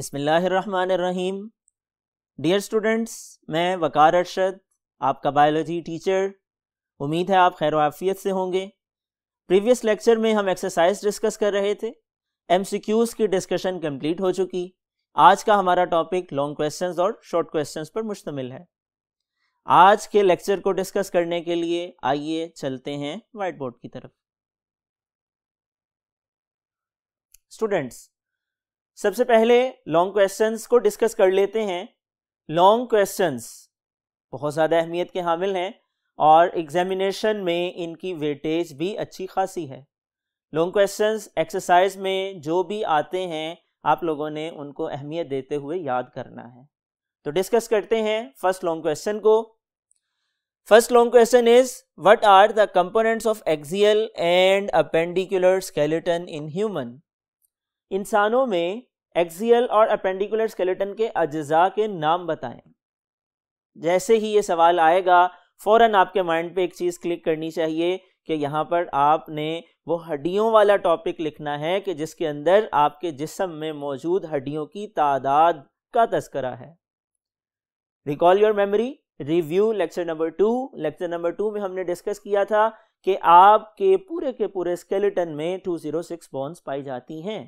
बिसमीम dear students मैं वकार अरशद आपका बायोलॉजी टीचर उम्मीद है आप खैर आफियत से होंगे प्रीवियस लेक्चर में हम एक्सरसाइज डिस्कस कर रहे थे एम की डिस्कशन कंप्लीट हो चुकी आज का हमारा टॉपिक लॉन्ग क्वेश्चंस और शॉर्ट क्वेश्चंस पर मुश्तमिल है आज के लेक्चर को डिस्कस करने के लिए आइए चलते हैं वाइट बोर्ड की तरफ स्टूडेंट्स सबसे पहले लॉन्ग क्वेश्चंस को डिस्कस कर लेते हैं लॉन्ग क्वेश्चंस बहुत ज़्यादा अहमियत के हामिल हैं और एग्जामिनेशन में इनकी वेटेज भी अच्छी खासी है लॉन्ग क्वेश्चंस एक्सरसाइज में जो भी आते हैं आप लोगों ने उनको अहमियत देते हुए याद करना है तो डिस्कस करते हैं फर्स्ट लॉन्ग क्वेश्चन को first long question is what are the components of axial and appendicular skeleton in human इंसानों में एक्सियल और अपेंडिकुलर स्केलेटन के अज्जा के नाम बताएं जैसे ही ये सवाल आएगा फ़ौरन आपके माइंड पे एक चीज़ क्लिक करनी चाहिए कि यहाँ पर आपने वो हड्डियों वाला टॉपिक लिखना है कि जिसके अंदर आपके जिसम में मौजूद हड्डियों की तादाद का तस्करा है recall your memory review lecture number two lecture number two में हमने डिस्कस किया था कि आपके पूरे के पूरे स्केलेटन में 206 बॉन्स पाई जाती हैं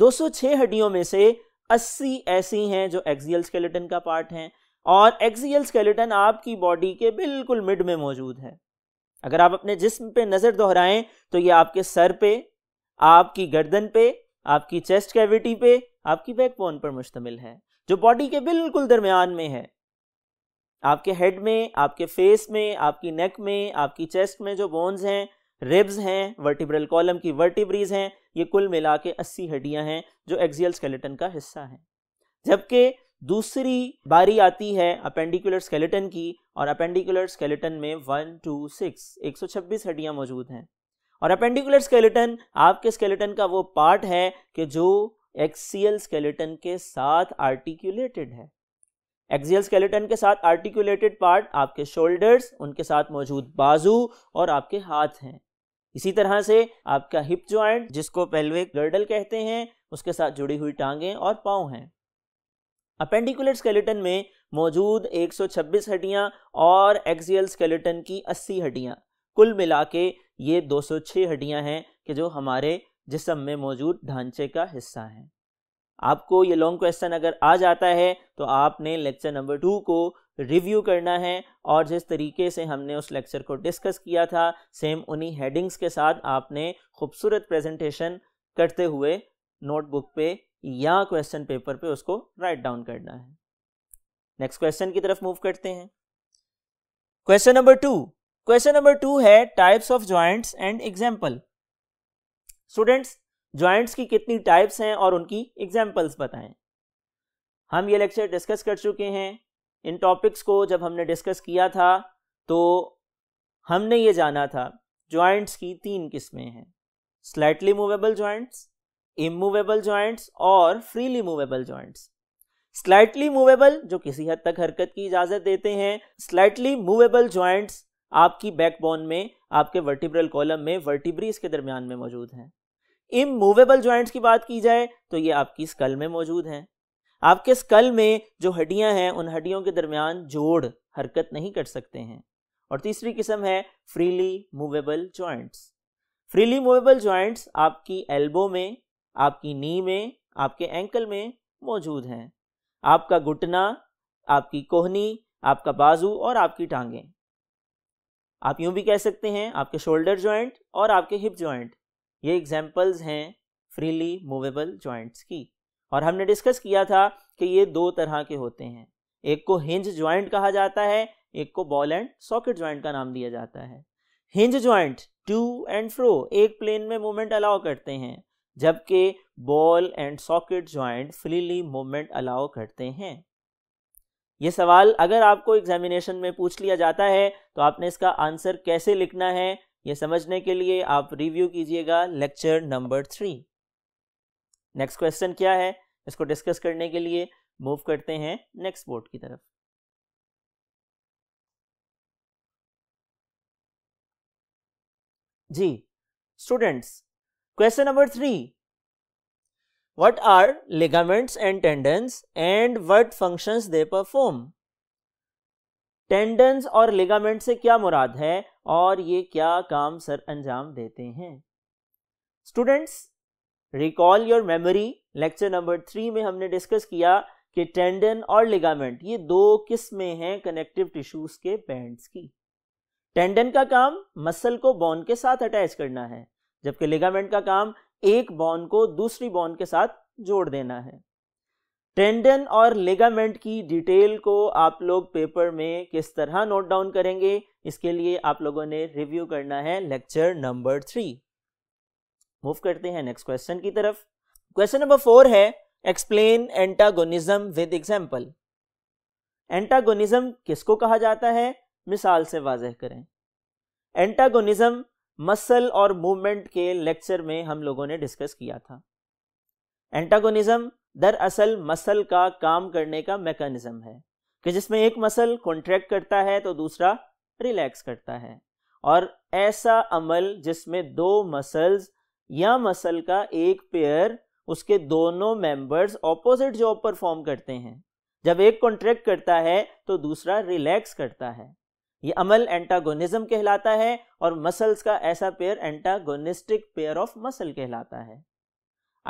206 हड्डियों में से 80 ऐसी हैं जो एक्सियल स्केलेटन का पार्ट हैं और एक्सियल स्केलेटन आपकी बॉडी के बिल्कुल मिड में मौजूद है अगर आप अपने जिस्म पे नज़र दोहराएं तो ये आपके सर पे आपकी गर्दन पे आपकी चेस्ट कैविटी पे आपकी बैकबोन पर मुश्तमिल है जो बॉडी के बिल्कुल दरमियान में है आपके हेड में आपके फेस में आपकी नेक में आपकी चेस्ट में जो बोन्स हैं रिब्स हैं वर्टिब्रल कॉलम की वर्टिब्रीज हैं ये कुल मिला के अस्सी हड्डियां हैं जो एक्सियल स्केलेटन का हिस्सा है जबकि दूसरी बारी आती है अपेंडिकुलर स्केलेटन की और अपेंडिकुलर स्केलेटन में वन टू सिक्स एक सौ छब्बीस हड्डियाँ मौजूद हैं और अपेंडिकुलर स्केलेटन आपके स्केलेटन का वो पार्ट है कि जो एक्सियल स्केलेटन के साथ आर्टिकुलेटेड है एक्सियल स्केलेटन के साथ आर्टिकुलेटेड पार्ट आपके शोल्डर्स उनके साथ मौजूद बाजू और आपके हाथ हैं इसी तरह से आपका हिप ज्वाइंट जिसको पेल्विक गर्डल कहते हैं उसके साथ जुड़ी हुई टांगें और पाँव हैं अपेंडिकुलर स्केलेटन में मौजूद 126 हड्डियां और एक्सियल स्केलेटन की 80 हड्डियां कुल मिला के ये 206 हड्डियां हैं कि जो हमारे जिसम में मौजूद ढांचे का हिस्सा हैं आपको ये लॉन्ग क्वेश्चन अगर आ जाता है तो आपने लेक्चर नंबर टू को रिव्यू करना है और जिस तरीके से हमने उस लेक्चर को डिस्कस किया था सेम उन्हीं हेडिंग्स के साथ आपने खूबसूरत प्रेजेंटेशन करते हुए नोटबुक पे या क्वेश्चन पेपर पे उसको राइट डाउन करना है नेक्स्ट क्वेश्चन की तरफ मूव करते हैं question number two question number two है types of joints and example students joints की कितनी टाइप्स हैं और उनकी एग्जाम्पल्स बताएं हम ये लेक्चर डिस्कस कर चुके हैं इन टॉपिक्स को जब हमने डिस्कस किया था तो हमने ये जाना था जॉइंट्स की तीन किस्में हैं slightly movable joints immovable joints और freely movable joints slightly movable जो किसी हद तक हरकत की इजाज़त देते हैं स्लाइटली मूवेबल जॉइंट्स आपकी बैकबोन में आपके वर्टिब्रल कॉलम में वर्टिब्रीज के दरमियान में मौजूद हैं इमूवेबल जॉइंट्स की बात की जाए तो ये आपकी स्कल में मौजूद हैं आपके स्कल में जो हड्डियां हैं उन हड्डियों के दरमियान जोड़ हरकत नहीं कर सकते हैं और तीसरी किस्म है freely movable joints freely movable joints आपकी एल्बो में आपकी नी में आपके एंकल में मौजूद हैं आपका घुटना आपकी कोहनी आपका बाजू और आपकी टांगें आप यूं भी कह सकते हैं आपके शोल्डर जॉइंट और आपके हिप जॉइंट ये एग्जाम्पल्स हैं फ्रीली मूवेबल जॉइंट्स की और हमने डिस्कस किया था कि ये दो तरह के होते हैं एक को हिंज ज्वाइंट कहा जाता है एक को बॉल एंड सॉकेट ज्वाइंट का नाम दिया जाता है hinge joint to and fro एक प्लेन में मूवमेंट अलाउ करते हैं जबकि ball and socket joint freely movement allow करते हैं ये सवाल अगर आपको एग्जामिनेशन में पूछ लिया जाता है तो आपने इसका आंसर कैसे लिखना है ये समझने के लिए आप रिव्यू कीजिएगा lecture number three next question क्या है इसको डिस्कस करने के लिए मूव करते हैं नेक्स्ट बोर्ड की तरफ जी students question number three what are ligaments and tendons and what functions they perform tendons और लिगामेंट से क्या मुराद है और ये क्या काम सर अंजाम देते हैं students recall your memory lecture number three में हमने डिस्कस किया कि टेंडन और लिगामेंट ये दो किस्में हैं कनेक्टिव टिश्यूज के बैंड्स की टेंडन का काम मसल को बॉन के साथ अटैच करना है जबकि लिगामेंट का काम एक बोन को दूसरी बोन के साथ जोड़ देना है टेंडन और लिगामेंट की डिटेल को आप लोग पेपर में किस तरह नोट डाउन करेंगे इसके लिए आप लोगों ने रिव्यू करना है लेक्चर नंबर थ्री मूव करते हैं नेक्स्ट क्वेश्चन की तरफ क्वेश्चन नंबर फोर है explain antagonism with example antagonism किसको कहा जाता है मिसाल से वाजह करें एंटागोनिज्म मसल और मूवमेंट के लेक्चर में हम लोगों ने डिस्कस किया था एंटागोनिज्म दरअसल मसल का काम करने का मैकेनिज्म है कि जिसमें एक मसल कॉन्ट्रैक्ट करता है तो दूसरा रिलैक्स करता है और ऐसा अमल जिसमें दो मसल्स या मसल का एक पेयर उसके दोनों मेंबर्स ऑपोजिट जॉब परफॉर्म करते हैं जब एक कॉन्ट्रैक्ट करता है तो दूसरा रिलैक्स करता है ये अमल एंटागोनिज्म कहलाता है और मसल्स का ऐसा pair antagonistic pair of muscle कहलाता है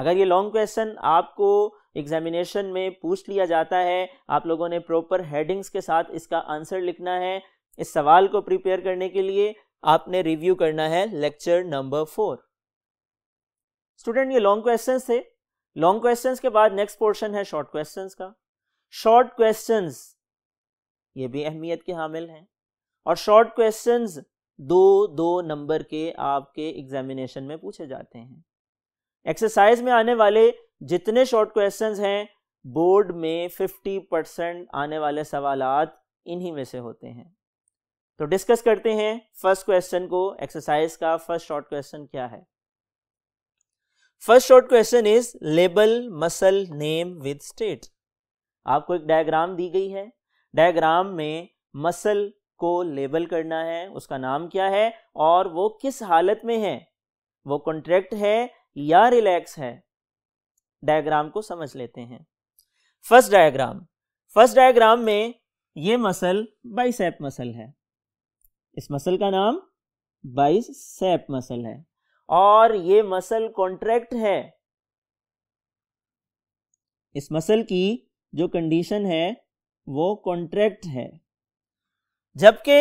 अगर ये लॉन्ग क्वेश्चन आपको एग्जामिनेशन में पूछ लिया जाता है आप लोगों ने प्रॉपर हेडिंग्स के साथ इसका आंसर लिखना है इस सवाल को प्रिपेयर करने के लिए आपने रिव्यू करना है लेक्चर नंबर फोर स्टूडेंट ये लॉन्ग क्वेश्चन थे लॉन्ग क्वेश्चन के बाद नेक्स्ट पोर्शन है शॉर्ट क्वेश्चन का शॉर्ट क्वेश्चन ये भी अहमियत के हामिल हैं और शॉर्ट क्वेश्चन दो दो नंबर के आपके एग्जामिनेशन में पूछे जाते हैं एक्सरसाइज में आने वाले जितने शॉर्ट क्वेश्चंस हैं बोर्ड में 50 परसेंट आने वाले सवाल इन्हीं में से होते हैं तो डिस्कस करते हैं फर्स्ट क्वेश्चन को एक्सरसाइज का फर्स्ट शॉर्ट क्वेश्चन क्या है first short question is label muscle name with state आपको एक डायग्राम दी गई है डायग्राम में मसल को लेबल करना है उसका नाम क्या है और वो किस हालत में है वो कॉन्ट्रैक्ट है या रिलैक्स है डायग्राम को समझ लेते हैं फर्स्ट डायग्राम फर्स्ट डायग्राम में ये मसल बाइसेप मसल है इस मसल का नाम बाइसेप मसल है और ये मसल कॉन्ट्रैक्ट है इस मसल की जो कंडीशन है वो कॉन्ट्रैक्ट है जबकि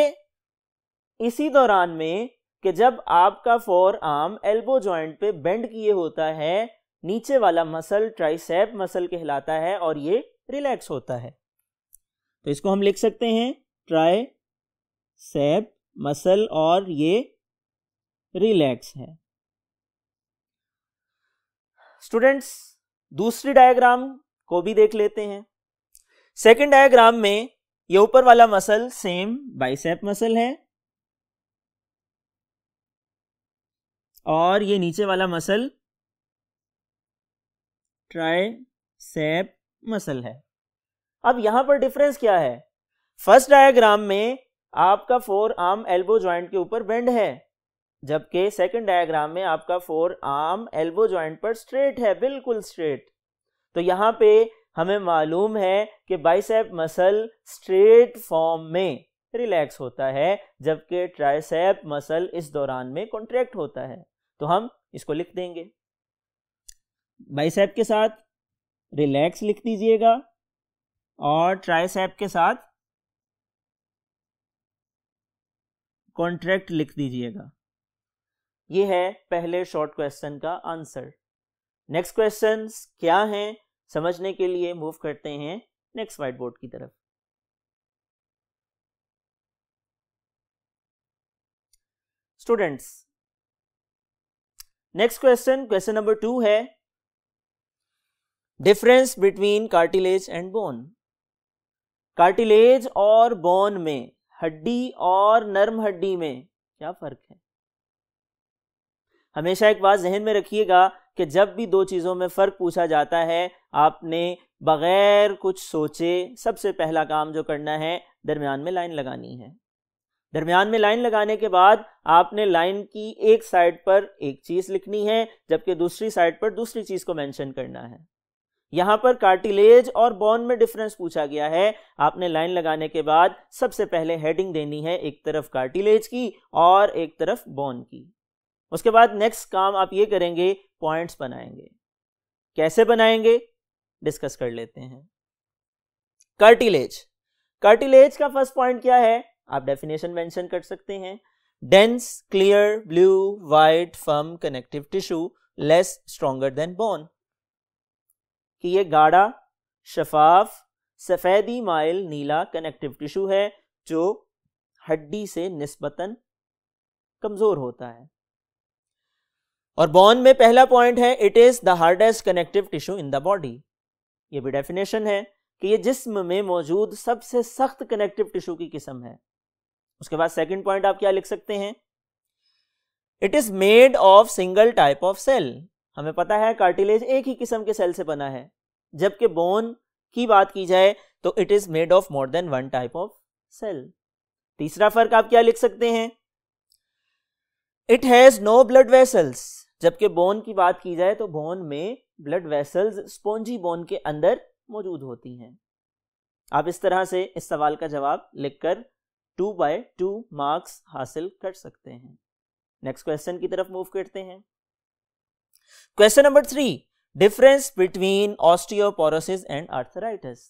इसी दौरान में कि जब आपका फोर आर्म एल्बो जॉइंट पे बेंड किए होता है नीचे वाला मसल ट्राइसेप मसल कहलाता है और ये रिलैक्स होता है तो इसको हम लिख सकते हैं ट्राई सेप मसल और ये रिलैक्स है स्टूडेंट्स दूसरी डायग्राम को भी देख लेते हैं सेकेंड डायग्राम में ये ऊपर वाला मसल सेम बाइसेप मसल है और ये नीचे वाला मसल ट्राइसेप मसल है अब यहां पर डिफरेंस क्या है फर्स्ट डायग्राम में आपका फोर आर्म एल्बो ज्वाइंट के ऊपर बेंड है जबकि सेकंड डायग्राम में आपका फोर आर्म एल्बो जॉइंट पर स्ट्रेट है बिल्कुल स्ट्रेट तो यहाँ पे हमें मालूम है कि बाइसेप मसल स्ट्रेट फॉर्म में रिलैक्स होता है जबकि ट्राइसेप मसल इस दौरान में कॉन्ट्रैक्ट होता है तो हम इसको लिख देंगे बाइसेप के साथ रिलैक्स लिख दीजिएगा और ट्राइसेप के साथ कॉन्ट्रैक्ट लिख दीजिएगा ये है पहले शॉर्ट क्वेश्चन का आंसर नेक्स्ट क्वेश्चन क्या हैं समझने के लिए मूव करते हैं नेक्स्ट व्हाइट बोर्ड की तरफ students next question question number two है difference between cartilage and bone cartilage और बोन में हड्डी और नर्म हड्डी में क्या फर्क है हमेशा एक बात जहन में रखिएगा कि जब भी दो चीज़ों में फ़र्क पूछा जाता है आपने बग़ैर कुछ सोचे सबसे पहला काम जो करना है दरमियान में लाइन लगानी है दरमियान में लाइन लगाने के बाद आपने लाइन की एक साइड पर एक चीज़ लिखनी है जबकि दूसरी साइड पर दूसरी चीज़ को मेंशन करना है यहाँ पर कार्टिलेज और बॉन में डिफरेंस पूछा गया है आपने लाइन लगाने के बाद सबसे पहले हेडिंग देनी है एक तरफ कार्टिलेज की और एक तरफ बॉन की उसके बाद नेक्स्ट काम आप ये करेंगे पॉइंट्स बनाएंगे कैसे बनाएंगे डिस्कस कर लेते हैं कर्टिलेज कर्टिलेज का फर्स्ट पॉइंट क्या है आप डेफिनेशन मेंशन कर सकते हैं dense clear blue white firm connective tissue less stronger than bone कि ये गाढ़ा शफाफ सफ़ेदी माइल नीला कनेक्टिव टिश्यू है जो हड्डी से निस्बतन कमज़ोर होता है और बॉन में पहला पॉइंट है it is the hardest connective tissue in the body ये भी डेफिनेशन है कि ये जिस्म में मौजूद सबसे सख्त कनेक्टिव टिश्यू की किस्म है उसके बाद सेकंड पॉइंट आप क्या लिख सकते हैं it is made of single type of cell हमें पता है कार्टिलेज एक ही किस्म के सेल से बना है जबकि बोन की बात की जाए तो it is made of more than one type of cell तीसरा फर्क आप क्या लिख सकते हैं it has no blood vessels जबकि बोन की बात की जाए तो बोन में ब्लड वेसल्स स्पोंजी बोन के अंदर मौजूद होती हैं आप इस तरह से इस सवाल का जवाब लिखकर टू बाय टू मार्क्स हासिल कर सकते हैं नेक्स्ट क्वेश्चन की तरफ मूव करते हैं question number three difference between osteoporosis and arthritis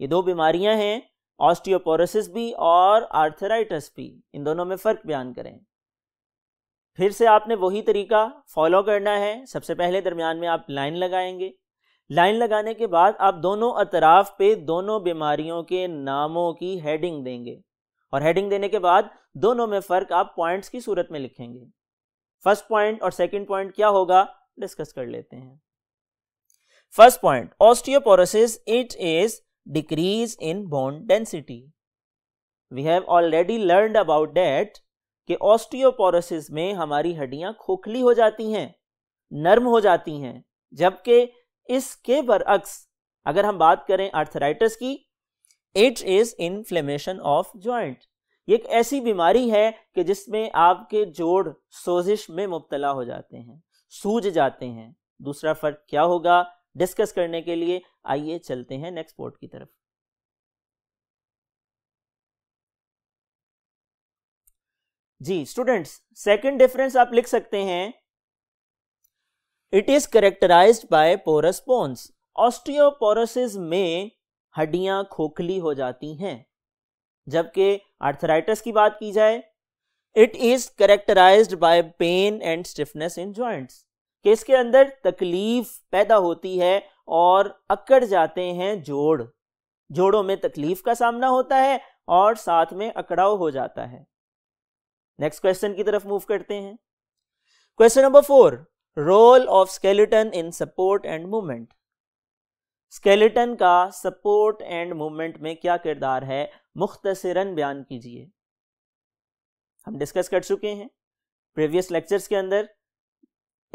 ये दो बीमारियां हैं ऑस्टियोपोरोसिस भी और आर्थराइटिस भी इन दोनों में फर्क बयान करें फिर से आपने वही तरीका फॉलो करना है सबसे पहले दरमियान में आप लाइन लगाएंगे लाइन लगाने के बाद आप दोनों अतराफ पे दोनों बीमारियों के नामों की हेडिंग देंगे और हेडिंग देने के बाद दोनों में फ़र्क आप पॉइंट्स की सूरत में लिखेंगे फर्स्ट पॉइंट और सेकंड पॉइंट क्या होगा डिस्कस कर लेते हैं first point osteoporosis it is decrease in bone density we have already learn about that कि ऑस्टियोपोरोसिस में हमारी हड्डियां खोखली हो जाती हैं नर्म हो जाती हैं जबकि इसके बरअक्स अगर हम बात करें आर्थराइटिस की it is inflammation of joint ये एक ऐसी बीमारी है कि जिसमें आपके जोड़ सोजिश में मुबतला हो जाते हैं सूज जाते हैं दूसरा फर्क क्या होगा डिस्कस करने के लिए आइए चलते हैं नेक्स्ट पोर्ट की तरफ जी स्टूडेंट्स सेकंड डिफरेंस आप लिख सकते हैं it is characterized by porous bones osteoporosis में हड्डियां खोखली हो जाती हैं जबकि आर्थराइटिस की बात की जाए it is characterized by pain and stiffness in joint कि इसके अंदर तकलीफ पैदा होती है और अकड़ जाते हैं जोड़ जोड़ों में तकलीफ का सामना होता है और साथ में अकड़ाव हो जाता है नेक्स्ट क्वेश्चन की तरफ मूव करते हैं question number four role of skeleton in support and movement skeleton का सपोर्ट एंड मूवमेंट में क्या किरदार है मुख्तसरन बयान कीजिए हम डिस्कस कर चुके हैं प्रीवियस लेक्चर्स के अंदर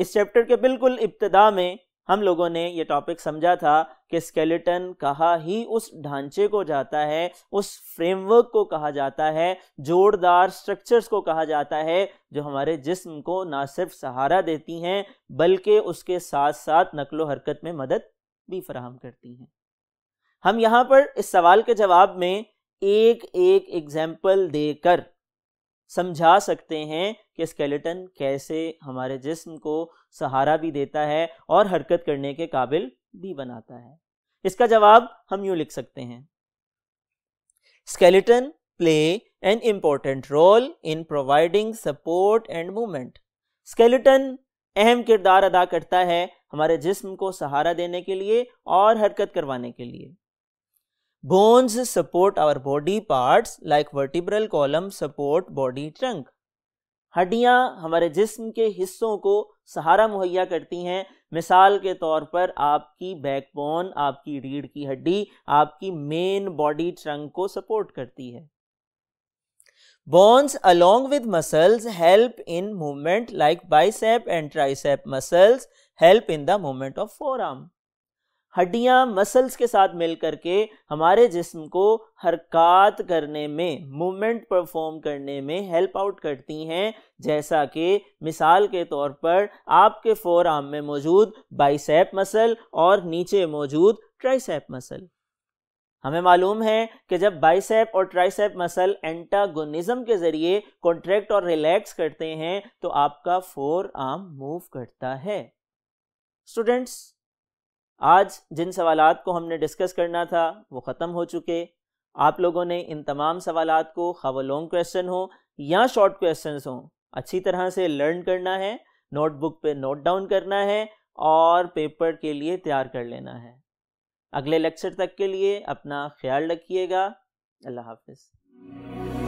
इस चैप्टर के बिल्कुल इब्तदा में हम लोगों ने ये टॉपिक समझा था कि स्केलेटन कहा ही उस ढांचे को जाता है उस फ्रेमवर्क को कहा जाता है जोरदार स्ट्रक्चर्स को कहा जाता है जो हमारे जिस्म को ना सिर्फ सहारा देती हैं बल्कि उसके साथ साथ नकलो हरकत में मदद भी फराहम करती हैं हम यहाँ पर इस सवाल के जवाब में एक एक एग्जाम्पल देकर समझा सकते हैं कि स्केलेटन कैसे हमारे जिस्म को सहारा भी देता है और हरकत करने के काबिल भी बनाता है इसका जवाब हम यूं लिख सकते हैं skeleton play an important role in providing support and movement skeleton अहम किरदार अदा करता है हमारे जिस्म को सहारा देने के लिए और हरकत करवाने के लिए bones support our body parts like vertebral column support body trunk हड्डियां हमारे जिस्म के हिस्सों को सहारा मुहैया करती हैं मिसाल के तौर पर आपकी बैकबोन आपकी रीढ़ की हड्डी आपकी मेन बॉडी ट्रंक को सपोर्ट करती है bones along with muscles help in movement like bicep and tricep muscles help in the movement of forearm हड्डियां मसल्स के साथ मिल करके हमारे जिस्म को हरकत करने में मूवमेंट परफॉर्म करने में हेल्प आउट करती हैं जैसा कि मिसाल के तौर पर आपके फोर आर्म में मौजूद बाइसेप मसल और नीचे मौजूद ट्राइसेप मसल हमें मालूम है कि जब बाइसेप और ट्राइसेप मसल एंटागोनिज्म के जरिए कॉन्ट्रैक्ट और रिलैक्स करते हैं तो आपका फोर आर्म मूव करता है स्टूडेंट्स आज जिन सवाल को हमने डिस्कस करना था वो ख़त्म हो चुके आप लोगों ने इन तमाम सवाल को खा लॉन्ग क्वेश्चन हो या शॉर्ट क्वेश्चन हों अच्छी तरह से लर्न करना है नोटबुक पे नोट डाउन करना है और पेपर के लिए तैयार कर लेना है अगले लेक्चर तक के लिए अपना ख्याल रखिएगा अल्लाह हाफिज़